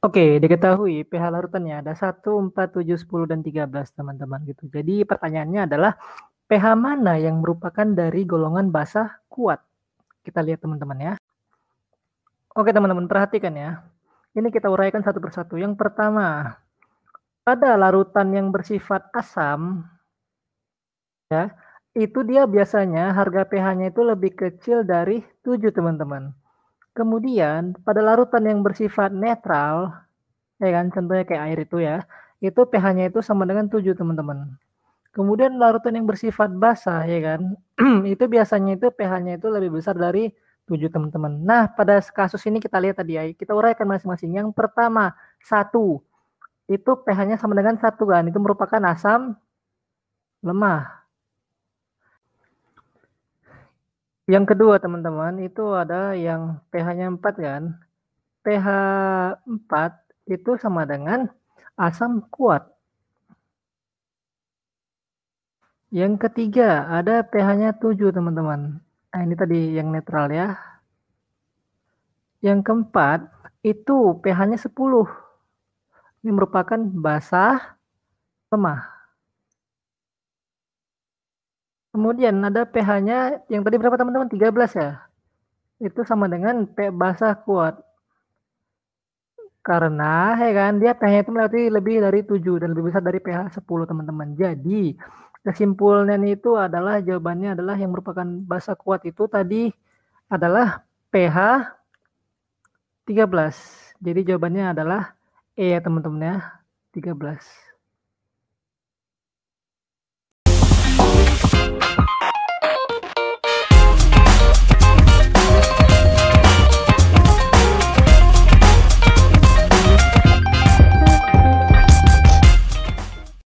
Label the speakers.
Speaker 1: Oke, diketahui pH larutannya ada 1, 4, 7, 10, dan 13 teman-teman gitu. Jadi pertanyaannya adalah pH mana yang merupakan dari golongan basah kuat? Kita lihat teman-teman ya. Oke teman-teman, perhatikan ya. Ini kita uraikan satu persatu. Yang pertama, pada larutan yang bersifat asam, ya, itu dia biasanya harga pH-nya itu lebih kecil dari 7 teman-teman. Kemudian pada larutan yang bersifat netral, ya kan, contohnya kayak air itu ya, itu pH-nya itu sama dengan 7 teman-teman. Kemudian larutan yang bersifat basah ya kan, itu biasanya itu pH-nya itu lebih besar dari 7 teman-teman. Nah pada kasus ini kita lihat tadi ya, kita uraikan masing-masing. Yang pertama, satu, itu pH-nya sama dengan satu kan, itu merupakan asam lemah. Yang kedua teman-teman itu ada yang pH-nya 4 kan. pH 4 itu sama dengan asam kuat. Yang ketiga ada pH-nya 7 teman-teman. Nah, ini tadi yang netral ya. Yang keempat itu pH-nya 10. Ini merupakan basah lemah. Kemudian ada pH-nya yang tadi berapa teman-teman? 13 ya. Itu sama dengan P basah kuat. Karena ya kan dia pH-nya itu melewati lebih dari 7 dan lebih besar dari pH 10 teman-teman. Jadi kesimpulannya itu adalah jawabannya adalah yang merupakan basah kuat itu tadi adalah pH 13. Jadi jawabannya adalah E ya teman-teman ya. 13.